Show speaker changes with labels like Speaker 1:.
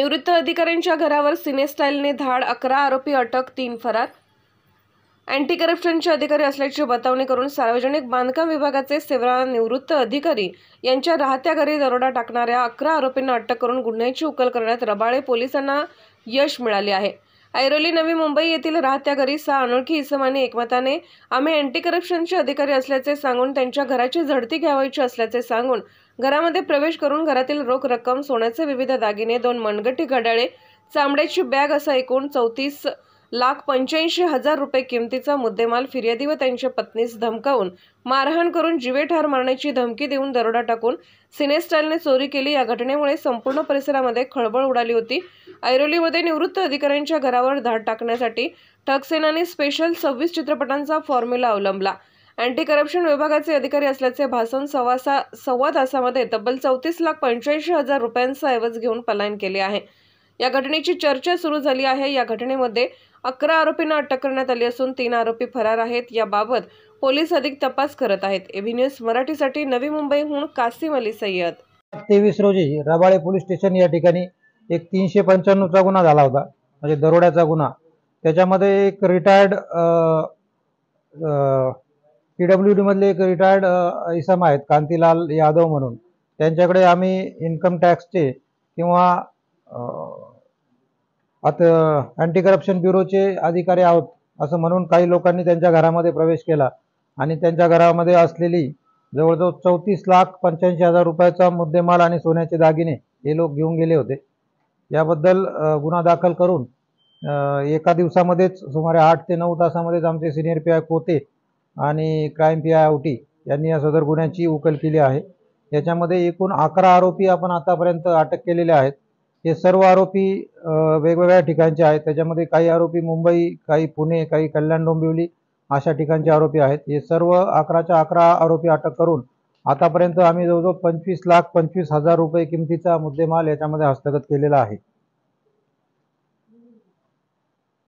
Speaker 1: निवृत्त अधिकाऱ्यांच्या घरावर सिनेस्टाईलने धाड अकरा आरोपी अटक तीन फरार अँटी करप्शनचे अधिकारी असल्याची बतावणी करून सार्वजनिक बांधकाम विभागाचे सेवा निवृत्त अधिकारी यांच्या राहत्या घरी दरोडा टाकणाऱ्या अकरा आरोपींना अटक करून गुन्ह्याची उकल करण्यात रबाळे पोलिसांना यश मिळाले आहे ऐरोली नवी मुंबई येथील राहत्या घरी सहा अनोळखी इसमाने एकमताने आम्ही अँटी करप्शनचे अधिकारी असल्याचे सांगून त्यांच्या घराची झडती घ्यावायची असल्याचे सांगून घरामध्ये प्रवेश करून घरातील रोख रक्कम सोन्याचे विविध दागिने दोन मनगटी घड्याळे चांबड्याची बॅग असा एकूण चौतीस लाख पंच्याऐंशी हजार रुपये किमतीचा मुद्देमाल फिर्यादी व त्यांच्या पत्नीस धमकावून मारहाण करून जीवे ठार मारण्याची धमकी देऊन दरोडा टाकून सिनेस्टाईलने चोरी केली या घटनेमुळे संपूर्ण परिसरामध्ये खळबळ उडाली होती ऐरोलीमध्ये निवृत्त अधिकाऱ्यांच्या घरावर धाड टाकण्यासाठी ठकसेनाने स्पेशल सव्वीस चित्रपटांचा फॉर्म्युला अवलंबला अँटी करप्शन विभागाचे अधिकारी असल्याचे भाषण सव्वा सव्वा तासामध्ये तब्बल चौतीस लाख पंच्याऐंशी हजार रुपयांचा ऐवज घेऊन पलायन केले आहे या घटनेची चर्चा सुरू झाली आहे या घटनेमध्ये अकरा आरोपींना अटक करण्यात आली असून तीन आरोपी फरार आहेत याबाबत पोलीस अधिक तपास करत आहेत एबी न्यूज मराठीसाठी नवी मुंबईहून कासिम अली सय्यद
Speaker 2: तेवीस रोजी रबाळे पोलीस स्टेशन या ठिकाणी एक तीनशे पंच्याण्णवचा गुन्हा झाला होता म्हणजे दरोड्याचा गुन्हा त्याच्यामध्ये एक रिटायर्ड पी डब्ल्यू डीमधले एक रिटायर्ड इसम आहेत कांतीलाल यादव म्हणून त्यांच्याकडे आम्ही इन्कम टॅक्सचे किंवा आता अँटी करप्शन ब्युरोचे अधिकारी आहोत असं म्हणून काही लोकांनी त्यांच्या घरामध्ये प्रवेश केला आणि त्यांच्या घरामध्ये असलेली जवळजवळ चौतीस लाख पंच्याऐंशी हजार रुपयाचा मुद्देमाल आणि सोन्याचे दागिने हे लोक घेऊन गेले होते याबद्दल गुन्हा दाखल करून एका दिवसामध्येच सुमारे आठ ते नऊ तासामध्येच आमचे सिनियर पी आय कोते आणि क्राईम पी आय आवटी यांनी या सदर गुन्ह्याची उकल केली आहे याच्यामध्ये एकूण अकरा आरोपी आपण आतापर्यंत अटक केलेले आहेत हे सर्व आरोपी वेगवेगळ्या ठिकाणचे आहेत त्याच्यामध्ये काही आरोपी मुंबई काही पुणे काही कल्याण डोंबिवली अशा ठिकाणचे आरोपी आहेत हे सर्व अकराच्या अकरा आरोपी अटक करून आतापर्यंत आम्ही जवळजवळ पंचवीस लाख पंचवीस हजार रुपये किमतीचा मुद्देमाल याच्यामध्ये हस्तगत केलेला आहे